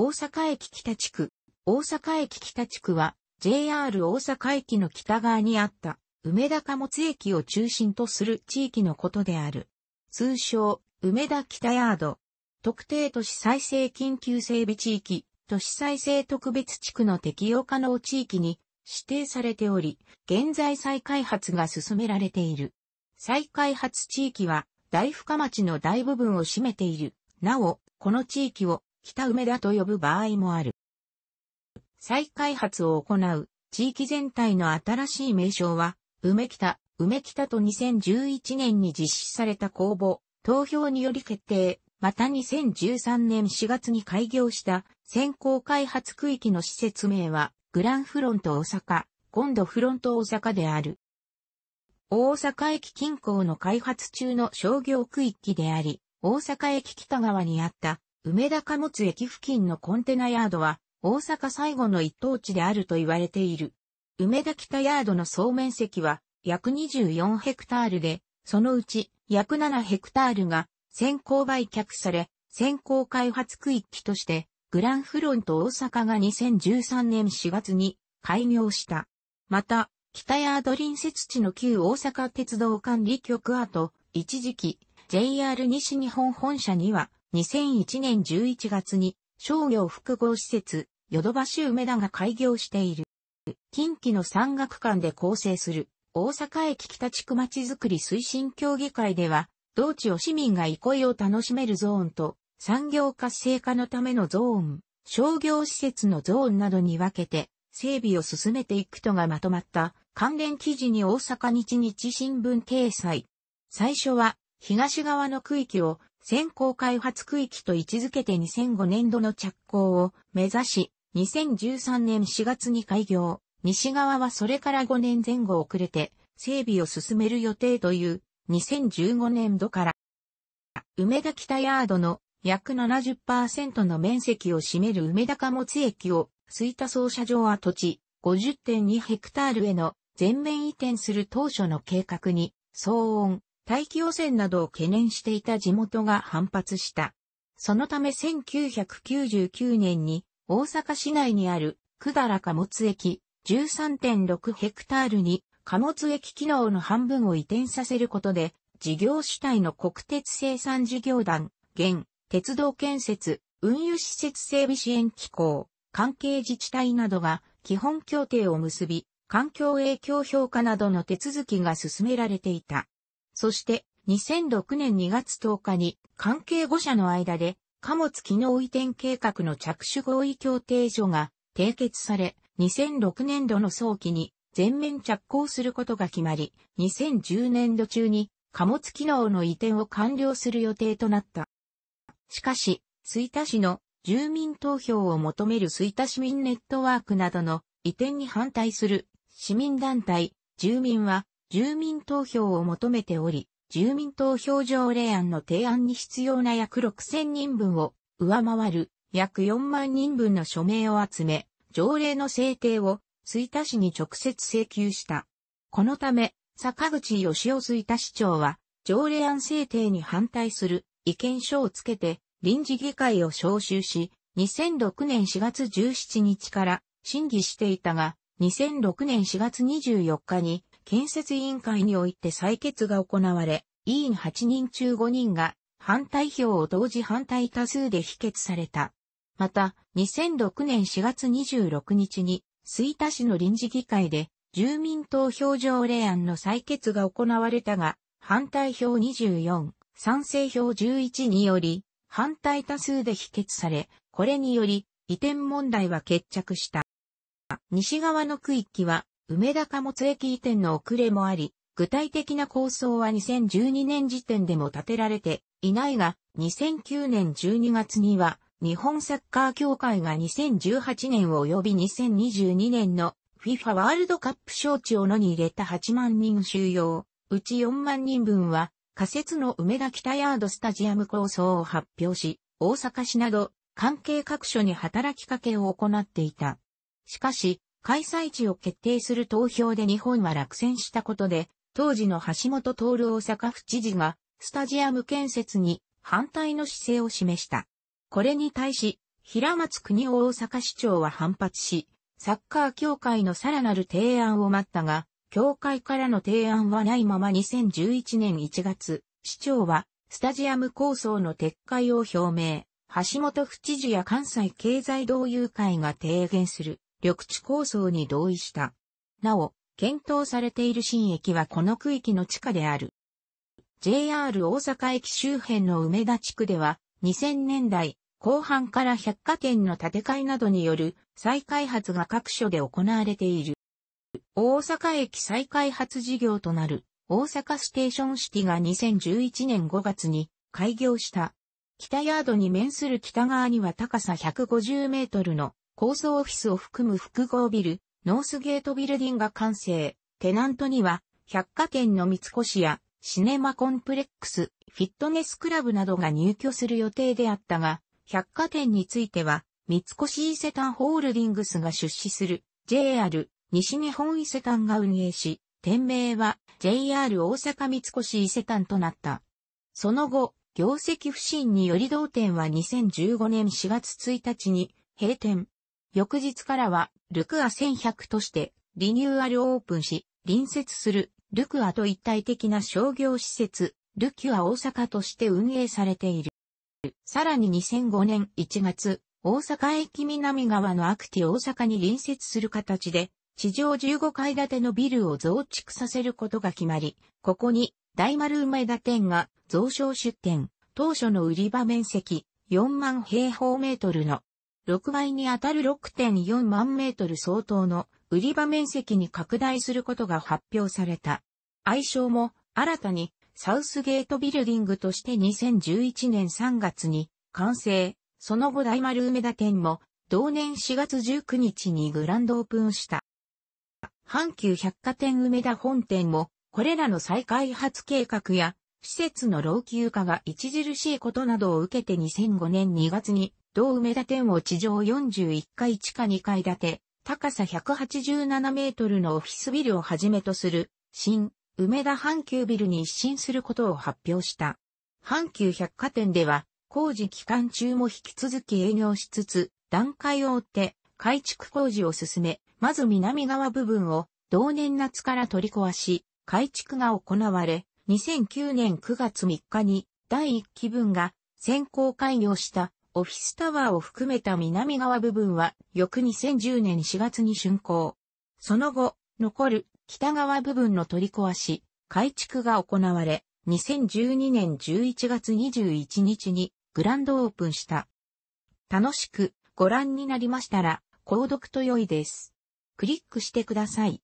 大阪駅北地区。大阪駅北地区は JR 大阪駅の北側にあった梅田貨物駅を中心とする地域のことである。通称、梅田北ヤード。特定都市再生緊急整備地域、都市再生特別地区の適用可能地域に指定されており、現在再開発が進められている。再開発地域は、大深町の大部分を占めている。なお、この地域を北梅田と呼ぶ場合もある。再開発を行う地域全体の新しい名称は、梅北、梅北と2011年に実施された公募、投票により決定、また2013年4月に開業した先行開発区域の施設名は、グランフロント大阪、今度フロント大阪である。大阪駅近郊の開発中の商業区域であり、大阪駅北側にあった梅田貨物駅付近のコンテナヤードは、大阪最後の一等地であると言われている。梅田北ヤードの総面積は約24ヘクタールで、そのうち約7ヘクタールが先行売却され、先行開発区域として、グランフロント大阪が2013年4月に開業した。また、北ヤード隣接地の旧大阪鉄道管理局跡、一時期、JR 西日本本社には、2001年11月に商業複合施設、ヨドバシ梅田が開業している。近畿の山岳間で構成する大阪駅北地区まちづくり推進協議会では、同地を市民が憩いを楽しめるゾーンと産業活性化のためのゾーン、商業施設のゾーンなどに分けて整備を進めていくとがまとまった関連記事に大阪日日新聞掲載。最初は東側の区域を先行開発区域と位置づけて2005年度の着工を目指し、2013年4月に開業。西側はそれから5年前後遅れて整備を進める予定という2015年度から、梅田北ヤードの約70%の面積を占める梅田貨物駅を吹田操車場跡地50.2ヘクタールへの全面移転する当初の計画に、騒音、大気汚染などを懸念していた地元が反発した。そのため1999年に大阪市内にある百済貨物駅13.6ヘクタールに貨物駅機能の半分を移転させることで事業主体の国鉄生産事業団、現、鉄道建設、運輸施設整備支援機構、関係自治体などが基本協定を結び、環境影響評価などの手続きが進められていた。そして2006年2月10日に関係5社の間で貨物機能移転計画の着手合意協定書が締結され、2006年度の早期に全面着工することが決まり、2010年度中に貨物機能の移転を完了する予定となった。しかし、吹田市の住民投票を求める吹田市民ネットワークなどの移転に反対する市民団体、住民は住民投票を求めており、住民投票条例案の提案に必要な約6000人分を上回る約4万人分の署名を集め、条例の制定を水田市に直接請求した。このため、坂口義雄水田市長は、条例案制定に反対する意見書をつけて、臨時議会を招集し、2006年4月17日から審議していたが、2006年4月24日に建設委員会において採決が行われ、委員8人中5人が反対票を同時反対多数で否決された。また、2006年4月26日に、水田市の臨時議会で、住民投票条例案の採決が行われたが、反対票24、賛成票11により、反対多数で否決され、これにより、移転問題は決着した。西側の区域は、梅田貨物駅移転の遅れもあり、具体的な構想は2012年時点でも立てられていないが、2009年12月には、日本サッカー協会が2018年及び2022年の FIFA ワールドカップ招致を野に入れた8万人収容、うち4万人分は仮設の梅田北ヤードスタジアム構想を発表し、大阪市など関係各所に働きかけを行っていた。しかし、開催地を決定する投票で日本は落選したことで、当時の橋本徹大阪府知事が、スタジアム建設に反対の姿勢を示した。これに対し、平松国大阪市長は反発し、サッカー協会のさらなる提案を待ったが、協会からの提案はないまま2011年1月、市長はスタジアム構想の撤回を表明、橋本府知事や関西経済同友会が提言する。緑地構想に同意した。なお、検討されている新駅はこの区域の地下である。JR 大阪駅周辺の梅田地区では、2000年代後半から百貨店の建て替えなどによる再開発が各所で行われている。大阪駅再開発事業となる大阪ステーションシティが2011年5月に開業した。北ヤードに面する北側には高さ150メートルの構想オフィスを含む複合ビル、ノースゲートビルディンが完成。テナントには、百貨店の三越や、シネマコンプレックス、フィットネスクラブなどが入居する予定であったが、百貨店については、三越伊勢丹ホールディングスが出資する JR 西日本伊勢丹が運営し、店名は JR 大阪三越伊勢丹となった。その後、業績不振により同店は2015年4月1日に閉店。翌日からは、ルクア1100として、リニューアルオープンし、隣接する、ルクアと一体的な商業施設、ルキュア大阪として運営されている。さらに2005年1月、大阪駅南側のアクティ大阪に隣接する形で、地上15階建てのビルを増築させることが決まり、ここに大丸梅田店が増床出店、当初の売り場面積4万平方メートルの6倍にあたる6.4万メートル相当の売り場面積に拡大することが発表された。愛称も新たにサウスゲートビルディングとして2011年3月に完成、その後大丸梅田店も同年4月19日にグランドオープンした。阪急百貨店梅田本店もこれらの再開発計画や施設の老朽化が著しいことなどを受けて2005年2月に同梅田店を地上41階地下2階建て、高さ187メートルのオフィスビルをはじめとする、新、梅田阪急ビルに一新することを発表した。阪急百貨店では、工事期間中も引き続き営業しつつ、段階を追って改築工事を進め、まず南側部分を同年夏から取り壊し、改築が行われ、2009年9月3日に第1期分が先行開業したオフィスタワーを含めた南側部分は、翌2010年4月に竣工。その後、残る北側部分の取り壊し、改築が行われ、2012年11月21日にグランドオープンした。楽しくご覧になりましたら、購読と良いです。クリックしてください。